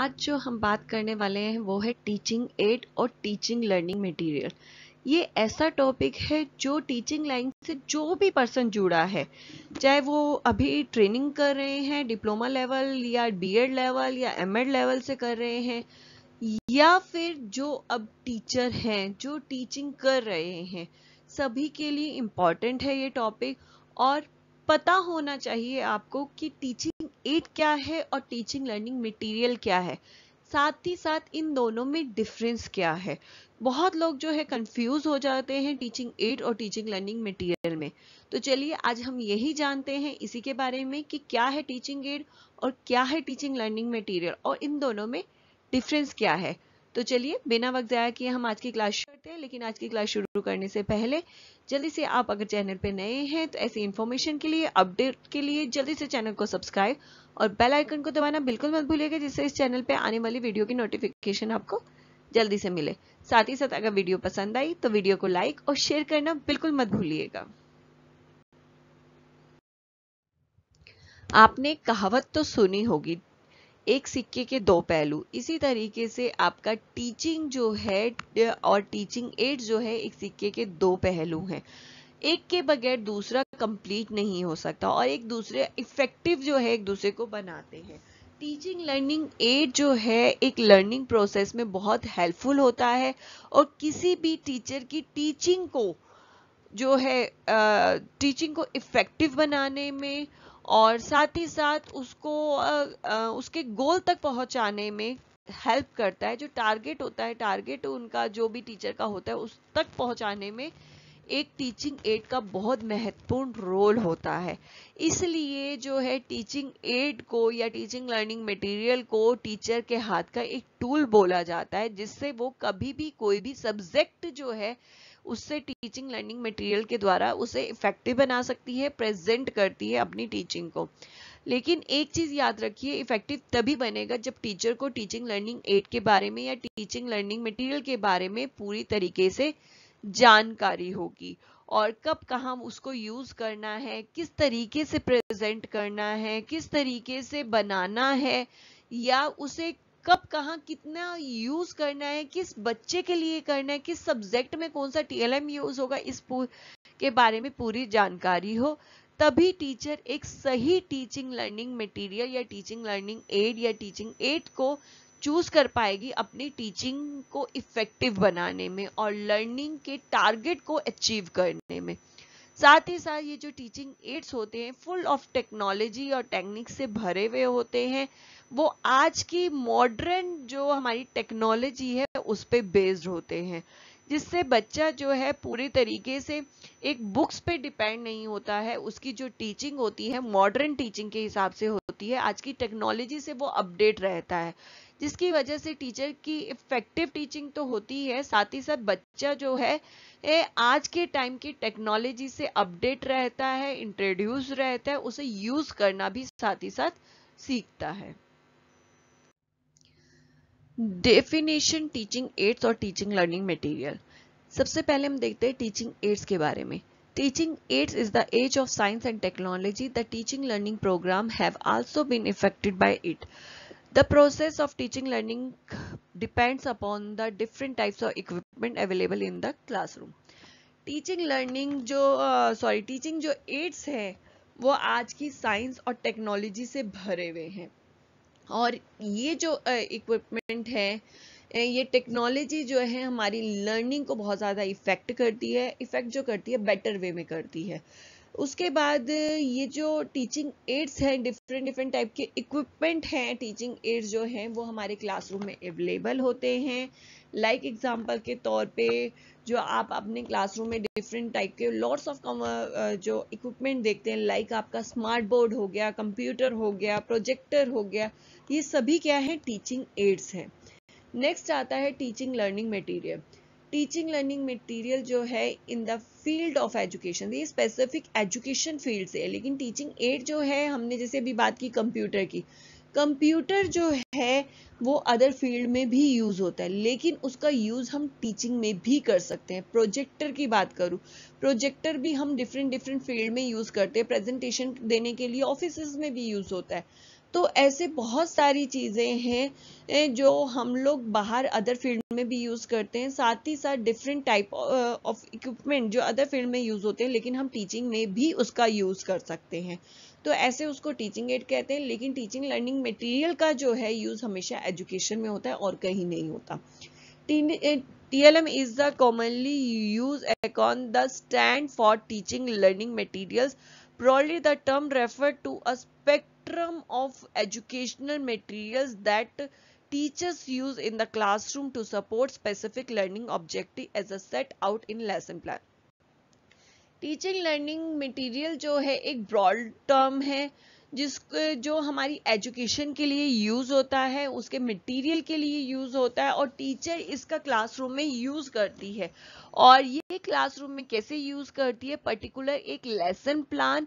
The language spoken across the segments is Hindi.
आज जो हम बात करने वाले हैं वो है टीचिंग एड और टीचिंग लर्निंग मटेरियल ये ऐसा टॉपिक है जो टीचिंग लाइन से जो भी पर्सन जुड़ा है चाहे वो अभी ट्रेनिंग कर रहे हैं डिप्लोमा लेवल या बीएड लेवल या एमएड लेवल से कर रहे हैं या फिर जो अब टीचर हैं जो टीचिंग कर रहे हैं सभी के लिए इम्पॉर्टेंट है ये टॉपिक और पता होना चाहिए आपको कि टीचिंग एड क्या है और टीचिंग लर्निंग मटेरियल क्या है साथ ही साथ इन दोनों में डिफरेंस क्या है बहुत लोग जो है कंफ्यूज हो जाते हैं टीचिंग एड और टीचिंग लर्निंग मटेरियल में तो चलिए आज हम यही जानते हैं इसी के बारे में कि क्या है टीचिंग एड और क्या है टीचिंग लर्निंग मटेरियल और इन दोनों में डिफरेंस क्या है तो चलिए बिना वक्त ज़ाया किए हम आज की क्लास सकते हैं लेकिन आज की क्लास शुरू करने से पहले जल्दी से आप अगर चैनल पर नए हैं तो ऐसी इन्फॉर्मेशन के लिए अपडेट के लिए जल्दी से चैनल को सब्सक्राइब और बेल आइकन को दबाना बिल्कुल मत भूलिएगा जिससे इस चैनल पर आने वाली वीडियो की नोटिफिकेशन आपको जल्दी से मिले साथ ही साथ अगर वीडियो पसंद आई तो वीडियो को लाइक और शेयर करना बिल्कुल मत भूलिएगा आपने कहावत तो सुनी होगी एक सिक्के के दो पहलू इसी तरीके से आपका टीचिंग जो है और टीचिंग एड जो है एक सिक्के के दो पहलू हैं एक के बगैर दूसरा कंप्लीट नहीं हो सकता और एक दूसरे इफेक्टिव जो है एक दूसरे को बनाते हैं टीचिंग लर्निंग एड जो है एक लर्निंग प्रोसेस में बहुत हेल्पफुल होता है और किसी भी टीचर की टीचिंग को जो है टीचिंग को इफ़ेक्टिव बनाने में और साथ ही साथ उसको उसके गोल तक पहुंचाने में हेल्प करता है जो टारगेट होता है टारगेट उनका जो भी टीचर का होता है उस तक पहुंचाने में एक टीचिंग एड का बहुत महत्वपूर्ण रोल होता है इसलिए जो है टीचिंग एड को या टीचिंग लर्निंग मटेरियल को टीचर के हाथ का एक टूल बोला जाता है जिससे वो कभी भी कोई भी सब्जेक्ट जो है उससे टीचिंग लर्निंग मटेरियल के द्वारा उसे इफेक्टिव बना सकती है प्रेजेंट करती है अपनी टीचिंग को लेकिन एक चीज़ याद रखिए इफेक्टिव तभी बनेगा जब टीचर को टीचिंग लर्निंग एड के बारे में या टीचिंग लर्निंग मटेरियल के बारे में पूरी तरीके से जानकारी होगी और कब कहाँ उसको यूज़ करना है किस तरीके से प्रेजेंट करना है किस तरीके से बनाना है या उसे कब कहाँ कितना यूज करना है किस बच्चे के लिए करना है किस सब्जेक्ट में कौन सा टीएलएम यूज होगा इस के बारे में पूरी जानकारी हो तभी टीचर एक सही टीचिंग लर्निंग मटेरियल या टीचिंग लर्निंग एड या टीचिंग एड को चूज कर पाएगी अपनी टीचिंग को इफेक्टिव बनाने में और लर्निंग के टारगेट को अचीव करने में साथ ही साथ ये जो टीचिंग एड्स होते हैं फुल ऑफ टेक्नोलॉजी और टेक्निक से भरे हुए होते हैं वो आज की मॉडर्न जो हमारी टेक्नोलॉजी है उस पर बेस्ड होते हैं जिससे बच्चा जो है पूरे तरीके से एक बुक्स पे डिपेंड नहीं होता है उसकी जो टीचिंग होती है मॉडर्न टीचिंग के हिसाब से होती है आज की टेक्नोलॉजी से वो अपडेट रहता है जिसकी वजह से टीचर की इफ़ेक्टिव टीचिंग तो होती है साथ ही साथ बच्चा जो है ए, आज के टाइम की टेक्नोलॉजी से अपडेट रहता है इंट्रोड्यूस रहता है उसे यूज़ करना भी साथ ही साथ सीखता है डेफिनेशन टीचिंग एड्स और टीचिंग लर्निंग मटेरियल सबसे पहले हम देखते हैं टीचिंग एड्स के बारे में teaching aids is the age of science and technology the teaching learning program have also been affected by it The process of teaching learning depends upon the different types of equipment available in the classroom. Teaching learning जो सॉरी uh, टीचिंग जो एड्स है वो आज की साइंस और टेक्नोलॉजी से भरे हुए हैं और ये जो इक्विपमेंट uh, है ये टेक्नोलॉजी जो है हमारी लर्निंग को बहुत ज़्यादा इफ़ेक्ट करती है इफ़ेक्ट जो करती है बेटर वे में करती है उसके बाद ये जो टीचिंग एड्स हैं डिफरेंट डिफरेंट टाइप के इक्विपमेंट हैं टीचिंग एड्स जो हैं वो हमारे क्लासरूम में अवेलेबल होते हैं लाइक like एग्जांपल के तौर पे जो आप अपने क्लासरूम में डिफरेंट टाइप के लॉट्स ऑफ जो इक्विपमेंट देखते हैं लाइक like आपका स्मार्ट बोर्ड हो गया कंप्यूटर हो गया प्रोजेक्टर हो गया ये सभी क्या है टीचिंग एड्स हैं नेक्स्ट आता है teaching learning material teaching learning material जो है in the field of education ये स्पेसिफिक एजुकेशन फील्ड से है लेकिन टीचिंग एड जो है हमने जैसे अभी बात की कंप्यूटर की कंप्यूटर जो है वो अदर फील्ड में भी यूज़ होता है लेकिन उसका यूज़ हम टीचिंग में भी कर सकते हैं प्रोजेक्टर की बात करूँ प्रोजेक्टर भी हम डिफरेंट डिफरेंट फील्ड में यूज़ करते हैं प्रेजेंटेशन देने के लिए ऑफिस में भी यूज़ होता है तो ऐसे बहुत सारी चीज़ें हैं जो हम लोग बाहर अदर फील्ड में भी यूज़ करते हैं साथ ही साथ डिफरेंट टाइप ऑफ इक्विपमेंट जो अदर फील्ड में यूज़ होते हैं लेकिन हम टीचिंग में भी उसका यूज़ कर सकते हैं तो ऐसे उसको टीचिंग एड कहते हैं लेकिन टीचिंग लर्निंग मटेरियल का जो है यूज़ हमेशा एजुकेशन में होता है और कहीं नहीं होता T L M is the commonly use acronym the stand for teaching learning material probably the term refer to aspect spectrum of educational materials that teachers use in the classroom to support specific learning objective as a set out in lesson plan teaching learning material जो है एक ब्रॉड टर्म है जिस जो हमारी एजुकेशन के लिए यूज़ होता है उसके मटेरियल के लिए यूज़ होता है और टीचर इसका क्लासरूम में यूज़ करती है और ये क्लासरूम में कैसे यूज़ करती है पर्टिकुलर एक लेसन प्लान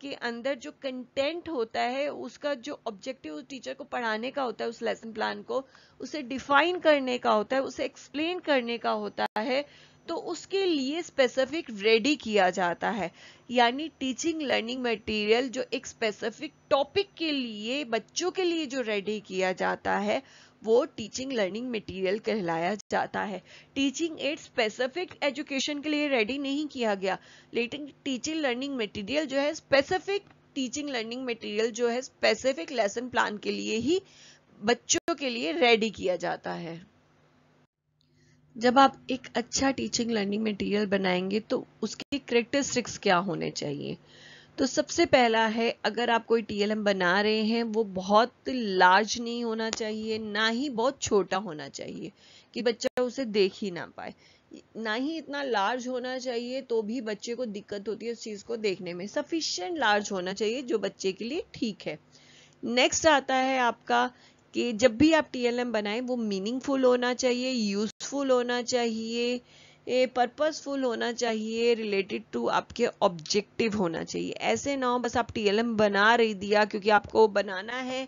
के अंदर जो कंटेंट होता है उसका जो ऑब्जेक्टिव उस टीचर को पढ़ाने का होता है उस लेसन प्लान को उसे डिफाइन करने का होता है उसे एक्सप्लेन करने का होता है तो उसके लिए स्पेसिफिक रेडी किया जाता है यानी टीचिंग लर्निंग मटेरियल जो एक स्पेसिफिक टॉपिक के लिए बच्चों के लिए जो रेडी किया जाता है वो टीचिंग लर्निंग मटेरियल कहलाया जाता है टीचिंग एड स्पेसिफिक एजुकेशन के लिए रेडी नहीं किया गया लेकिन टीचिंग लर्निंग मटेरियल जो है स्पेसिफिक टीचिंग लर्निंग मटेरियल जो है स्पेसिफिक लेसन प्लान के लिए ही बच्चों के लिए रेडी किया जाता है जब आप एक अच्छा टीचिंग लर्निंग मटेरियल बनाएंगे तो उसके करेक्टरिस्टिक्स क्या होने चाहिए तो सबसे पहला है अगर आप कोई टीएलएम बना रहे हैं वो बहुत लार्ज नहीं होना चाहिए ना ही बहुत छोटा होना चाहिए कि बच्चा उसे देख ही ना पाए ना ही इतना लार्ज होना चाहिए तो भी बच्चे को दिक्कत होती है उस चीज़ को देखने में सफिशियंट लार्ज होना चाहिए जो बच्चे के लिए ठीक है नेक्स्ट आता है आपका कि जब भी आप टीएलएम बनाएं वो मीनिंगफुल होना चाहिए यूजफुल होना चाहिए पर्पसफुल होना चाहिए रिलेटेड टू आपके ऑब्जेक्टिव होना चाहिए ऐसे ना हो बस आप टीएलएम बना रही दिया क्योंकि आपको बनाना है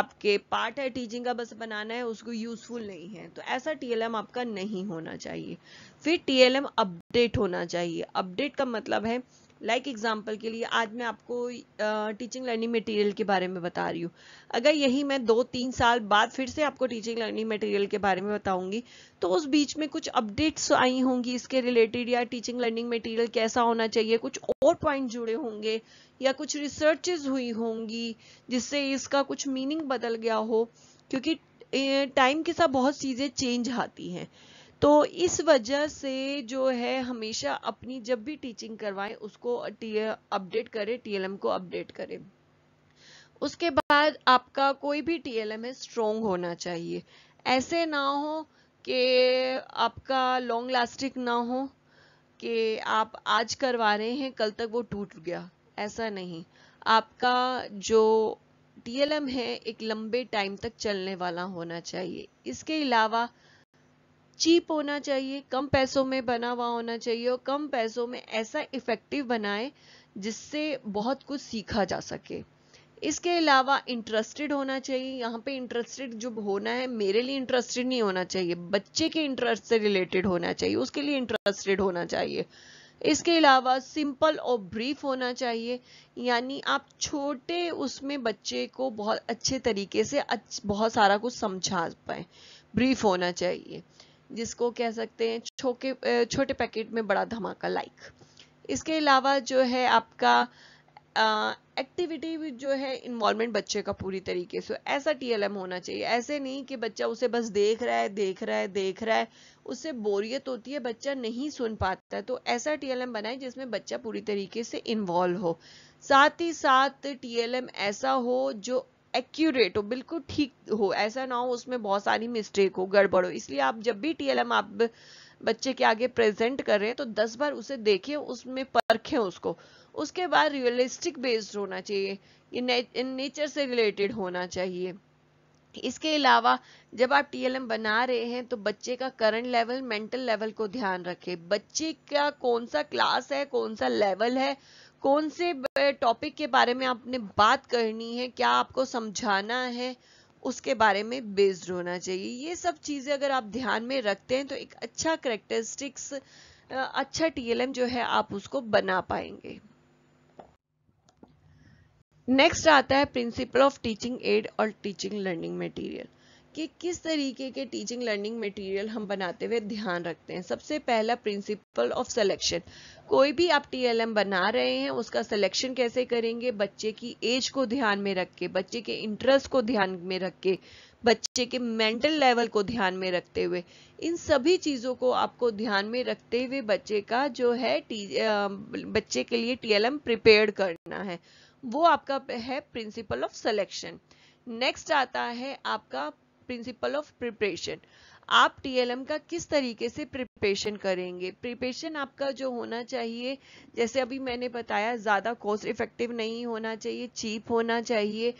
आपके पार्ट है टीचिंग का बस बनाना है उसको यूजफुल नहीं है तो ऐसा टीएलएम आपका नहीं होना चाहिए फिर टीएलएम अपडेट होना चाहिए अपडेट का मतलब है लाइक like एग्जाम्पल के लिए आज मैं आपको टीचिंग लर्निंग मटेरियल के बारे में बता रही हूँ अगर यही मैं दो तीन साल बाद फिर से आपको टीचिंग लर्निंग मटेरियल के बारे में बताऊंगी तो उस बीच में कुछ अपडेट्स आई होंगी इसके रिलेटेड या टीचिंग लर्निंग मटेरियल कैसा होना चाहिए कुछ और पॉइंट जुड़े होंगे या कुछ रिसर्चेज हुई होंगी जिससे इसका कुछ मीनिंग बदल गया हो क्योंकि टाइम के साथ बहुत चीज़ें चेंज आती हैं तो इस वजह से जो है हमेशा अपनी जब भी टीचिंग करवाएं उसको अपडेट करें टीएलएम को अपडेट करें उसके बाद आपका कोई भी टीएलएम है स्ट्रोंग होना चाहिए ऐसे ना हो कि आपका लॉन्ग लास्टिक ना हो कि आप आज करवा रहे हैं कल तक वो टूट गया ऐसा नहीं आपका जो टीएलएम है एक लंबे टाइम तक चलने वाला होना चाहिए इसके अलावा चीप होना चाहिए कम पैसों में बना हुआ होना चाहिए और कम पैसों में ऐसा इफ़ेक्टिव बनाए जिससे बहुत कुछ सीखा जा सके इसके अलावा इंटरेस्टेड होना चाहिए यहाँ पे इंटरेस्टेड जो होना है मेरे लिए इंटरेस्टेड नहीं होना चाहिए बच्चे के इंटरेस्ट से रिलेटेड होना चाहिए उसके लिए इंटरेस्टेड होना चाहिए इसके अलावा सिंपल और ब्रीफ होना चाहिए यानी आप छोटे उसमें बच्चे को बहुत अच्छे तरीके से अच्छ, बहुत सारा कुछ समझा पाए ब्रीफ होना चाहिए जिसको कह सकते हैं छोटे छोटे पैकेट में बड़ा धमाका लाइक इसके अलावा जो है आपका एक्टिविटी uh, जो है इन्वॉल्वमेंट बच्चे का पूरी तरीके से ऐसा टीएलएम होना चाहिए ऐसे नहीं कि बच्चा उसे बस देख रहा है देख रहा है देख रहा है उससे बोरियत होती है बच्चा नहीं सुन पाता है तो ऐसा टीएलएम बनाए जिसमें बच्चा पूरी तरीके से इन्वॉल्व हो साथ ही साथ टीएलएम ऐसा हो जो एक्यूरेट हो बिल्कुल ठीक हो ऐसा ना हो उसमें बहुत सारी मिस्टेक हो गड़बड़ हो इसलिए आप जब भी टीएलएम आप बच्चे के आगे प्रेजेंट कर रहे हैं तो दस बार उसे देखें उसमें परखें उसको उसके बाद रियलिस्टिक बेस्ड होना चाहिए ये ने, नेचर से रिलेटेड होना चाहिए इसके अलावा जब आप टीएलएम बना रहे हैं तो बच्चे का करंट लेवल मेंटल लेवल को ध्यान रखें बच्चे का कौन सा क्लास है कौन सा लेवल है कौन से टॉपिक के बारे में आपने बात करनी है क्या आपको समझाना है उसके बारे में बेस्ड होना चाहिए ये सब चीज़ें अगर आप ध्यान में रखते हैं तो एक अच्छा करेक्टरिस्टिक्स अच्छा टीएलएम जो है आप उसको बना पाएंगे नेक्स्ट आता है प्रिंसिपल ऑफ टीचिंग एड और टीचिंग लर्निंग मटेरियल कि किस तरीके के टीचिंग लर्निंग मटेरियल हम बनाते हुए ध्यान रखते हैं सबसे पहला प्रिंसिपल ऑफ सिलेक्शन कोई भी आप टीएलएम बना रहे हैं उसका सिलेक्शन कैसे करेंगे बच्चे की एज को ध्यान में रख के बच्चे के इंटरेस्ट को ध्यान में रख के बच्चे के मेंटल लेवल को ध्यान में रखते हुए इन सभी चीज़ों को आपको ध्यान में रखते हुए बच्चे का जो है टी बच्चे के लिए टीएलएम प्रिपेयर करना है वो आपका है प्रिंसिपल ऑफ सिलेक्शन नेक्स्ट आता है आपका प्रिंसिपल ऑफ प्रिपरेशन आप टीएलएम का किस तरीके से प्रिपरेशन करेंगे प्रिपरेशन आपका जो होना चाहिए जैसे अभी मैंने बताया ज़्यादा कॉस्ट इफेक्टिव नहीं होना चाहिए चीप होना चाहिए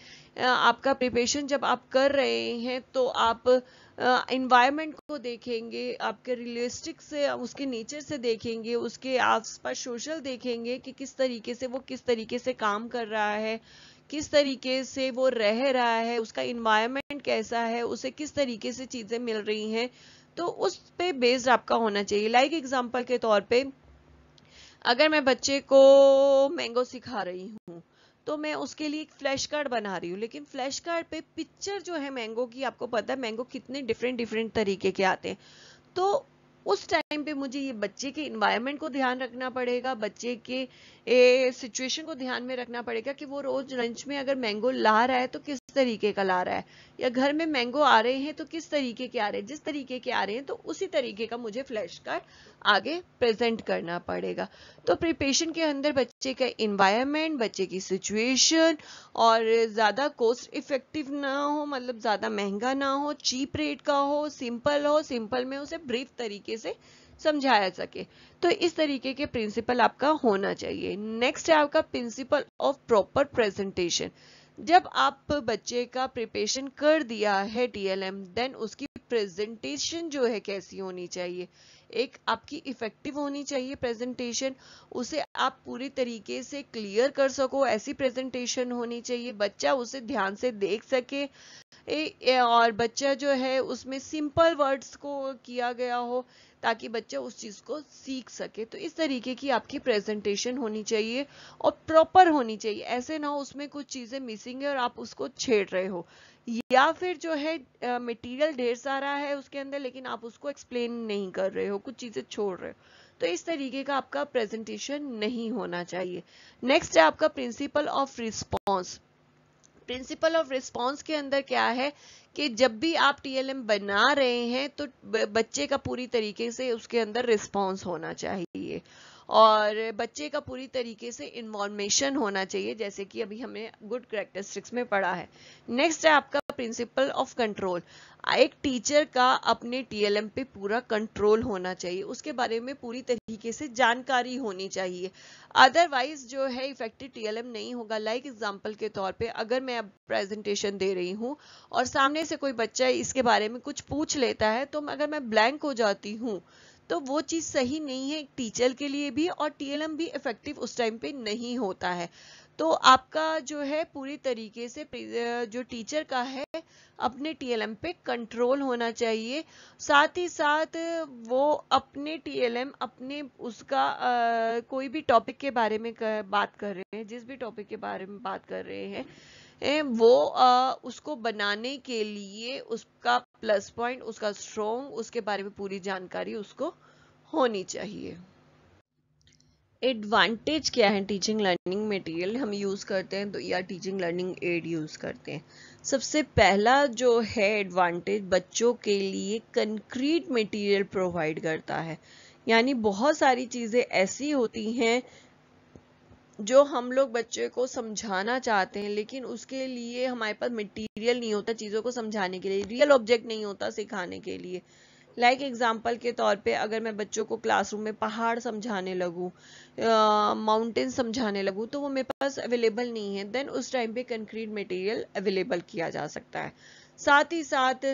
आपका प्रिपरेशन जब आप कर रहे हैं तो आप इन्वायरमेंट को देखेंगे आपके रियलिस्टिक से उसके नेचर से देखेंगे उसके आसपास सोशल देखेंगे कि किस तरीके से वो किस तरीके से काम कर रहा है किस तरीके से वो रह रहा है उसका इन्वायरमेंट कैसा है उसे किस तरीके से चीज़ें मिल रही हैं तो उस पे बेस्ड आपका होना चाहिए लाइक like एग्जाम्पल के तौर पे अगर मैं बच्चे को मैंगो सिखा रही हूँ तो मैं उसके लिए एक फ्लैश कार्ड बना रही हूँ लेकिन फ्लैश कार्ड पे पिक्चर जो है मैंगो की आपको पता है मैंगो कितने डिफरेंट डिफरेंट तरीके के आते हैं तो उस टाइम पे मुझे ये बच्चे के इन्वायरमेंट को ध्यान रखना पड़ेगा बच्चे के सिचुएशन को ध्यान में रखना पड़ेगा कि वो रोज लंच में अगर मैंगो ला रहा है तो किस तरीके का ला रहा है या घर में मैंगो आ रहे हैं तो किस तरीके के आ रहे हैं जिस तरीके के आ रहे हैं तो उसी तरीके का मुझे फ्लैश कार्ड आगे प्रेजेंट करना पड़ेगा तो प्रिपेशन के अंदर बच्चे का इन्वायरमेंट बच्चे की सिचुएशन और ज़्यादा कॉस्ट इफेक्टिव ना हो मतलब ज़्यादा महंगा ना हो चीप रेट का हो सिंपल हो सिंपल में उसे ब्रीफ तरीके से समझाया सके तो इस तरीके के प्रिंसिपल आपका होना चाहिए नेक्स्ट है आपका प्रिंसिपल ऑफ प्रॉपर प्रेजेंटेशन जब आप बच्चे का प्रिपेशन कर दिया है डीएलएम देन उसकी प्रेजेंटेशन जो है कैसी होनी चाहिए एक आपकी इफेक्टिव होनी चाहिए प्रेजेंटेशन उसे आप पूरी तरीके से क्लियर कर सको ऐसी प्रेजेंटेशन होनी चाहिए बच्चा उसे ध्यान से देख सके ए, ए, और बच्चा जो है उसमें सिंपल वर्ड्स को किया गया हो ताकि बच्चा उस चीज़ को सीख सके तो इस तरीके की आपकी प्रेजेंटेशन होनी चाहिए और प्रॉपर होनी चाहिए ऐसे ना हो उसमें कुछ चीज़ें मिसिंग है और आप उसको छेड़ रहे हो या फिर जो है मटेरियल ढेर सारा है उसके अंदर लेकिन आप उसको एक्सप्लेन नहीं कर रहे हो कुछ चीज़ें छोड़ रहे हो तो इस तरीके का आपका प्रेजेंटेशन नहीं होना चाहिए नेक्स्ट है आपका principle of response principle of response के अंदर क्या है कि जब भी आप टीएलएम बना रहे हैं तो बच्चे का पूरी तरीके से उसके अंदर रिस्पॉन्स होना चाहिए और बच्चे का पूरी तरीके से इन्वॉर्मेशन होना चाहिए जैसे कि अभी हमने गुड करेक्टरिस्टिक्स में पढ़ा है नेक्स्ट है आपका प्रिंसिपल ऑफ कंट्रोल एक टीचर का अपने टीएलएम पे पूरा कंट्रोल होना चाहिए उसके बारे में पूरी तरीके से जानकारी होनी चाहिए अदरवाइज जो है इफेक्टिव टीएलएम नहीं होगा लाइक like एग्जांपल के तौर पे अगर मैं अब प्रेजेंटेशन दे रही हूँ और सामने से कोई बच्चा इसके बारे में कुछ पूछ लेता है तो अगर मैं ब्लैंक हो जाती हूँ तो वो चीज़ सही नहीं है टीचर के लिए भी और टीएलएम भी इफ़ेक्टिव उस टाइम पे नहीं होता है तो आपका जो है पूरी तरीके से जो टीचर का है अपने टीएलएम पे कंट्रोल होना चाहिए साथ ही साथ वो अपने टीएलएम अपने उसका आ, कोई भी टॉपिक के बारे में कर, बात कर रहे हैं जिस भी टॉपिक के बारे में बात कर रहे हैं वो आ, उसको बनाने के लिए उसका प्लस पॉइंट उसका स्ट्रोंग उसके बारे में पूरी जानकारी उसको होनी चाहिए एडवांटेज क्या है टीचिंग लर्निंग मटेरियल हम यूज़ करते हैं तो या टीचिंग लर्निंग एड यूज़ करते हैं सबसे पहला जो है एडवांटेज बच्चों के लिए कंक्रीट मटेरियल प्रोवाइड करता है यानी बहुत सारी चीज़ें ऐसी होती हैं जो हम लोग बच्चे को समझाना चाहते हैं लेकिन उसके लिए हमारे पास मटेरियल नहीं होता चीज़ों को समझाने के लिए रियल ऑब्जेक्ट नहीं होता सिखाने के लिए लाइक like एग्जाम्पल के तौर पे अगर मैं बच्चों को क्लासरूम में पहाड़ समझाने लगूँ माउंटेन समझाने लगूँ तो वो मेरे पास अवेलेबल नहीं है देन उस टाइम पे कंक्रीट मटेरियल अवेलेबल किया जा सकता है साथ ही साथ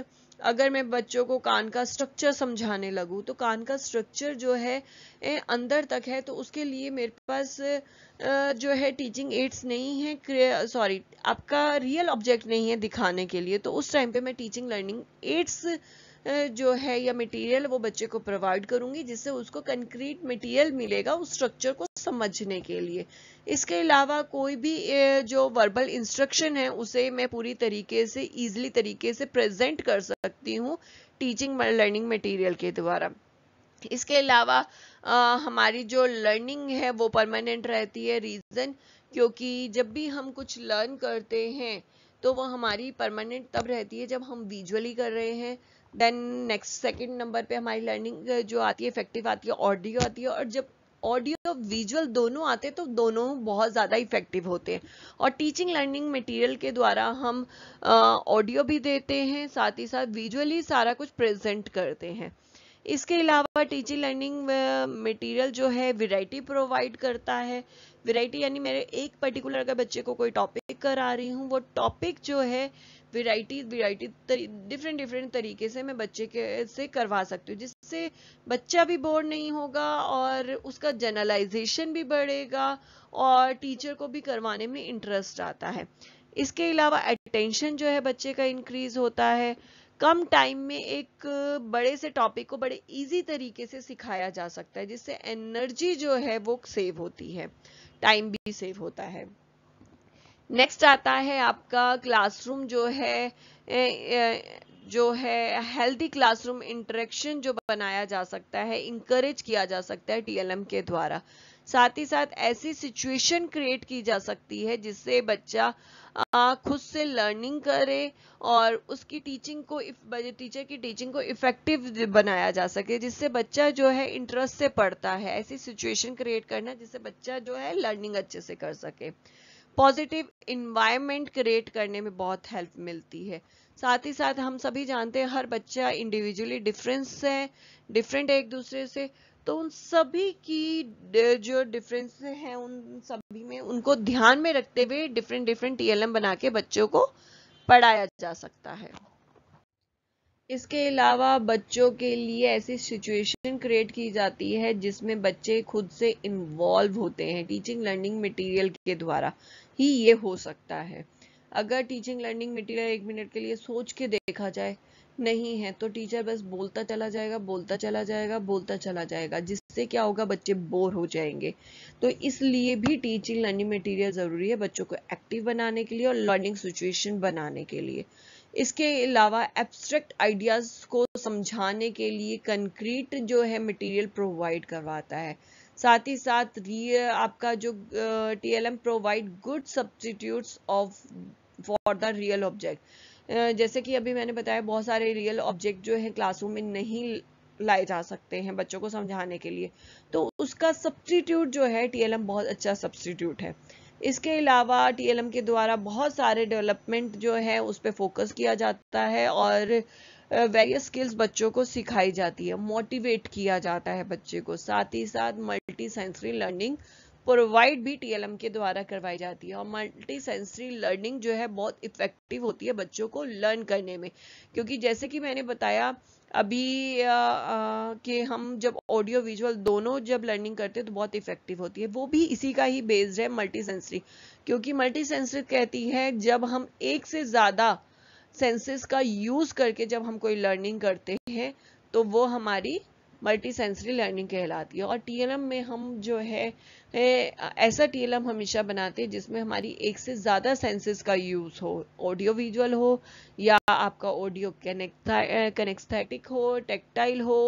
अगर मैं बच्चों को कान का स्ट्रक्चर समझाने लगूँ तो कान का स्ट्रक्चर जो है अंदर तक है तो उसके लिए मेरे पास जो है टीचिंग एड्स नहीं है सॉरी आपका रियल ऑब्जेक्ट नहीं है दिखाने के लिए तो उस टाइम पे मैं टीचिंग लर्निंग एड्स जो है या मटेरियल वो बच्चे को प्रोवाइड करूंगी जिससे उसको कंक्रीट मटेरियल मिलेगा उस स्ट्रक्चर को समझने के लिए इसके अलावा कोई भी जो वर्बल इंस्ट्रक्शन है उसे मैं पूरी तरीके से ईजिली तरीके से प्रेजेंट कर सकती हूँ टीचिंग लर्निंग मटीरियल के द्वारा इसके अलावा हमारी जो लर्निंग है वो परमानेंट रहती है रीज़न क्योंकि जब भी हम कुछ लर्न करते हैं तो वो हमारी परमानेंट तब रहती है जब हम विजुअली कर रहे हैं देन नेक्स्ट सेकेंड नंबर पे हमारी लर्निंग जो आती है इफेक्टिव आती है ऑडियो आती है और जब ऑडियो और विजुअल दोनों आते हैं तो दोनों बहुत ज़्यादा इफेक्टिव होते हैं और टीचिंग लर्निंग मटेरियल के द्वारा हम ऑडियो भी देते हैं साथ ही साथ विजुअली सारा कुछ प्रेजेंट करते हैं इसके अलावा टीचिंग लर्निंग मटेरियल जो है वेराइटी प्रोवाइड करता है वेराइटी यानी मेरे एक पर्टिकुलर अगर बच्चे को कोई टॉपिक करा रही हूँ वो टॉपिक जो है वेराइटी वेराइटी डिफरेंट डिफरेंट तरीके से मैं बच्चे के से करवा सकती हूँ जिससे बच्चा भी बोर नहीं होगा और उसका जनरलाइजेशन भी बढ़ेगा और टीचर को भी करवाने में इंटरेस्ट आता है इसके अलावा अटेंशन जो है बच्चे का इंक्रीज होता है कम टाइम में एक बड़े से टॉपिक को बड़े इजी तरीके से सिखाया जा सकता है जिससे एनर्जी जो है वो सेव होती है टाइम भी सेव होता है नेक्स्ट आता है आपका क्लासरूम जो है जो है हेल्दी क्लासरूम इंटरेक्शन जो बनाया जा सकता है इंकरेज किया जा सकता है टीएलएम के द्वारा साथ ही साथ ऐसी सिचुएशन क्रिएट की जा सकती है जिससे बच्चा खुद से लर्निंग करे और उसकी टीचिंग को टीचर की टीचिंग को इफेक्टिव बनाया जा सके जिससे बच्चा जो है इंटरेस्ट से पढ़ता है ऐसी सिचुएशन क्रिएट करना जिससे बच्चा जो है लर्निंग अच्छे से कर सके पॉजिटिव इन्वायरमेंट क्रिएट करने में बहुत हेल्प मिलती है साथ ही साथ हम सभी जानते हैं हर बच्चा इंडिविजुअली डिफरेंस है डिफरेंट एक दूसरे से तो उन सभी की जो डिफरेंस हैं उन सभी में उनको ध्यान में रखते हुए डिफरेंट डिफरेंट टीएलएम बना के बच्चों को पढ़ाया जा सकता है इसके अलावा बच्चों के लिए ऐसी सिचुएशन क्रिएट की जाती है जिसमें बच्चे खुद से इन्वॉल्व होते हैं टीचिंग लर्निंग मटेरियल के द्वारा ही ये हो सकता है अगर टीचिंग लर्निंग मटेरियल एक मिनट के लिए सोच के देखा जाए नहीं है तो टीचर बस बोलता चला जाएगा बोलता चला जाएगा बोलता चला जाएगा जिससे क्या होगा बच्चे बोर हो जाएंगे तो इसलिए भी टीचिंग लर्निंग मटेरियल ज़रूरी है बच्चों को एक्टिव बनाने के लिए और लर्निंग सिचुएशन बनाने के लिए इसके अलावा एब्स्ट्रैक्ट आइडियाज़ को समझाने के लिए कंक्रीट जो है मटेरियल प्रोवाइड करवाता है साथ ही साथ आपका जो TLM provide good substitute of for the real object जैसे कि अभी मैंने बताया बहुत सारे रियल ऑब्जेक्ट जो है क्लासरूम में नहीं लाए जा सकते हैं बच्चों को समझाने के लिए तो उसका सब्सटीट्यूट जो है टीएलएम बहुत अच्छा सब्सटीट्यूट है इसके अलावा टीएलएम के द्वारा बहुत सारे डेवलपमेंट जो है उस पर फोकस किया जाता है और वेरियस स्किल्स बच्चों को सिखाई जाती है मोटिवेट किया जाता है बच्चे को साथ ही साथ मल्टी सेंसरी लर्निंग प्रोवाइड भी टीएलएम के द्वारा करवाई जाती है और मल्टी सेंसरी लर्निंग जो है बहुत इफेक्टिव होती है बच्चों को लर्न करने में क्योंकि जैसे कि मैंने बताया अभी कि हम जब ऑडियो विजुअल दोनों जब लर्निंग करते हैं तो बहुत इफेक्टिव होती है वो भी इसी का ही बेस्ड है मल्टी सेंसरी क्योंकि मल्टी सेंसरी कहती है जब हम एक से ज़्यादा सेंसेस का यूज़ करके जब हम कोई लर्निंग करते हैं तो वो हमारी मल्टी सेंसरी लर्निंग कहलाती है और टीएलएम में हम जो है ऐसा टीएलएम हमेशा बनाते हैं जिसमें हमारी एक से ज़्यादा सेंसेस का यूज़ हो ऑडियो विजुअल हो या आपका ऑडियो कनेक्स्थेटिक हो टेक्टाइल हो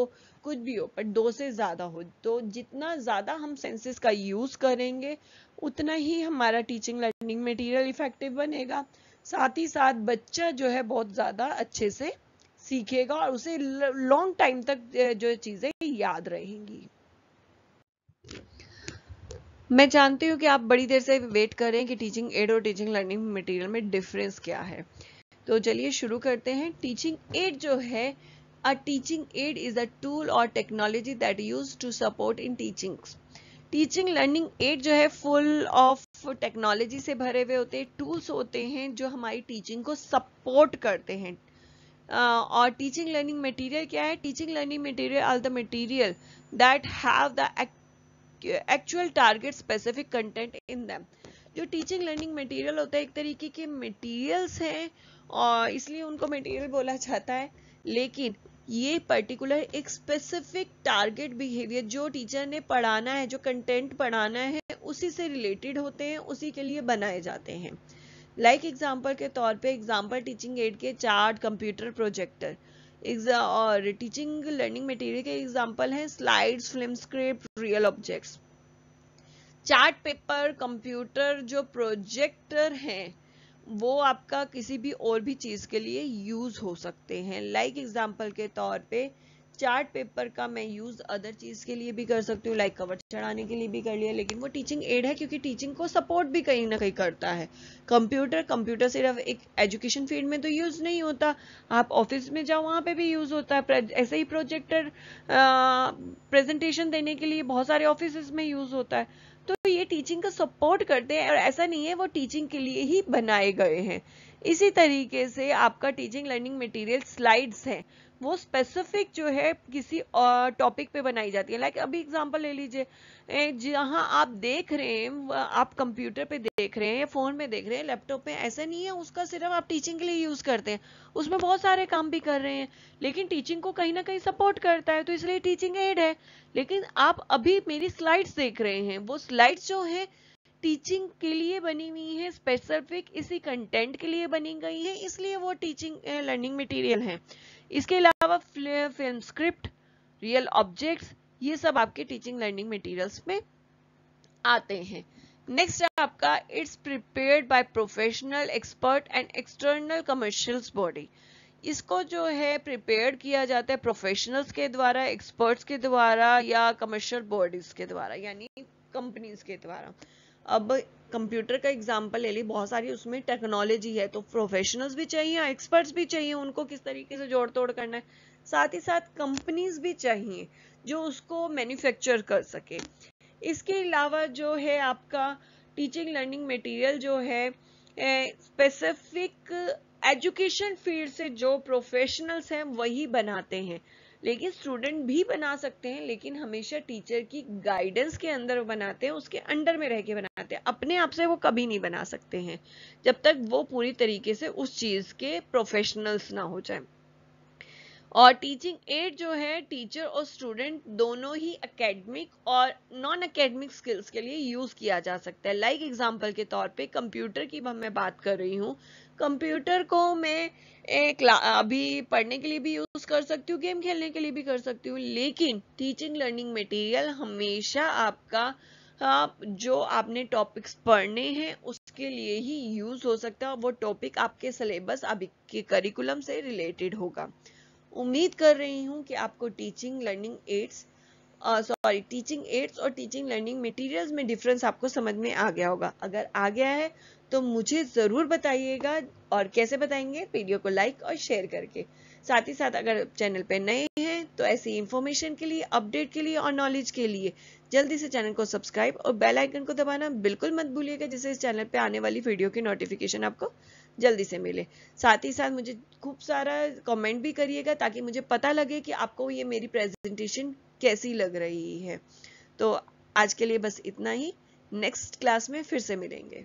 कुछ भी हो पर दो से ज़्यादा हो तो जितना ज़्यादा हम सेंसेस का यूज़ करेंगे उतना ही हमारा टीचिंग लर्निंग मेटीरियल इफेक्टिव बनेगा साथ ही साथ बच्चा जो है बहुत ज़्यादा अच्छे से सीखेगा और उसे लॉन्ग टाइम तक जो चीज़ें याद रहेंगी मैं जानती हूँ कि आप बड़ी देर से वेट करें कि टीचिंग एड और टीचिंग लर्निंग मटेरियल में डिफरेंस क्या है तो चलिए शुरू करते हैं टीचिंग एड जो है a teaching aid is a tool और technology that use to support in teachings teaching learning aid जो है फुल ऑफ वो टेक्नोलॉजी से भरे हुए होते हैं टूल्स होते हैं जो हमारी टीचिंग को सपोर्ट करते हैं और टीचिंग लर्निंग मटेरियल क्या है teaching learning material are the material that have the actual target specific content in them जो टीचिंग लर्निंग मटेरियल होता है एक तरीके के मटेरियल्स हैं और इसलिए उनको मटेरियल बोला जाता है लेकिन ये पर्टिकुलर एक स्पेसिफिक टारगेट बिहेवियर जो टीचर ने पढ़ाना है जो कंटेंट पढ़ाना है उसी से रिलेटेड होते हैं उसी के लिए बनाए जाते हैं लाइक like एग्जाम्पल के तौर पे एग्जाम्पल टीचिंग एड के चार्ट कंप्यूटर प्रोजेक्टर और टीचिंग लर्निंग मटेरियल के एग्जाम्पल हैं slides film script real objects chart paper computer जो प्रोजेक्टर हैं वो आपका किसी भी और भी चीज़ के लिए यूज़ हो सकते हैं लाइक like एग्जाम्पल के तौर पर चार्ट पेपर का मैं यूज़ अदर चीज़ के लिए भी कर सकती हूँ लाइक कवर चढ़ाने के लिए भी कर लिया लेकिन वो टीचिंग एड है क्योंकि टीचिंग को सपोर्ट भी कहीं ना कहीं करता है कंप्यूटर कंप्यूटर सिर्फ एक एजुकेशन फील्ड में तो यूज़ नहीं होता आप ऑफिस में जाओ वहाँ पे भी यूज़ होता है ऐसे ही प्रोजेक्टर प्रेजेंटेशन देने के लिए बहुत सारे ऑफिस में यूज़ होता है तो ये टीचिंग का सपोर्ट करते हैं और ऐसा नहीं है वो टीचिंग के लिए ही बनाए गए हैं इसी तरीके से आपका टीचिंग लर्निंग मटेरियल स्लाइड्स है वो स्पेसिफिक जो है किसी टॉपिक पे बनाई जाती है लाइक like अभी एग्जांपल ले लीजिए जहाँ आप देख रहे हैं आप कंप्यूटर पे देख रहे हैं फ़ोन में देख रहे हैं लैपटॉप में ऐसा नहीं है उसका सिर्फ आप टीचिंग के लिए यूज़ करते हैं उसमें बहुत सारे काम भी कर रहे हैं लेकिन टीचिंग को कहीं ना कहीं सपोर्ट करता है तो इसलिए टीचिंग एड है लेकिन आप अभी मेरी स्लाइड्स देख रहे हैं वो स्लाइड्स जो है टीचिंग के लिए बनी हुई है स्पेसिफिक इसी कंटेंट के लिए बनी गई है इसलिए वो टीचिंग लर्निंग मटेरियल है इसके अलावा फिल्म स्क्रिप्ट रियल ऑब्जेक्ट्स ये सब आपके टीचिंग लर्निंग मटेरियल्स में आते हैं नेक्स्ट है आपका it's prepared by professional expert and external commercials body इसको जो है प्रिपेयर किया जाता है प्रोफेशनल्स के द्वारा एक्सपर्ट्स के द्वारा या कमर्शियल बॉडीज के द्वारा यानी कंपनीज के द्वारा अब कंप्यूटर का एग्जाम्पल ले ली बहुत सारी उसमें टेक्नोलॉजी है तो प्रोफेशनल्स भी चाहिए एक्सपर्ट्स भी चाहिए उनको किस तरीके से जोड़ तोड़ करना है साथ ही साथ कंपनीज भी चाहिए जो उसको मैन्युफैक्चर कर सके इसके अलावा जो है आपका टीचिंग लर्निंग मटेरियल जो है स्पेसिफिक एजुकेशन फील्ड से जो प्रोफेशनल्स हैं वही बनाते हैं लेकिन स्टूडेंट भी बना सकते हैं लेकिन हमेशा टीचर की गाइडेंस के अंदर बनाते हैं उसके अंडर में रह के बनाते हैं अपने आप से वो कभी नहीं बना सकते हैं जब तक वो पूरी तरीके से उस चीज़ के प्रोफेशनल्स ना हो जाए और टीचिंग एड जो है टीचर और स्टूडेंट दोनों ही एकेडमिक और नॉन एकेडमिक स्किल्स के लिए यूज़ किया जा सकता है लाइक like एग्जांपल के तौर पे कंप्यूटर की मैं बात कर रही हूँ कंप्यूटर को मैं एक अभी पढ़ने के लिए भी यूज कर सकती हूँ गेम खेलने के लिए भी कर सकती हूँ लेकिन टीचिंग लर्निंग मटेरियल हमेशा आपका आप जो आपने टॉपिक्स पढ़ने हैं उसके लिए ही यूज हो सकता है वो टॉपिक आपके सिलेबस के करिकुलम से रिलेटेड होगा उम्मीद कर रही हूँ कि आपको teaching learning aids sorry teaching aids और टीचिंग लर्निंग मटेरियल्स में डिफरेंस आपको समझ में आ गया होगा अगर आ गया है तो मुझे ज़रूर बताइएगा और कैसे बताएंगे वीडियो को लाइक और शेयर करके साथ ही साथ अगर चैनल पर नए हैं तो ऐसी इन्फॉर्मेशन के लिए अपडेट के लिए और नॉलेज के लिए जल्दी से चैनल को सब्सक्राइब और बेल आइकन को दबाना बिल्कुल मत भूलिएगा जिससे इस चैनल पे आने वाली वीडियो की नोटिफिकेशन आपको जल्दी से मिले साथ ही साथ मुझे खूब सारा कमेंट भी करिएगा ताकि मुझे पता लगे कि आपको ये मेरी प्रेजेंटेशन कैसी लग रही है तो आज के लिए बस इतना ही नेक्स्ट क्लास में फिर से मिलेंगे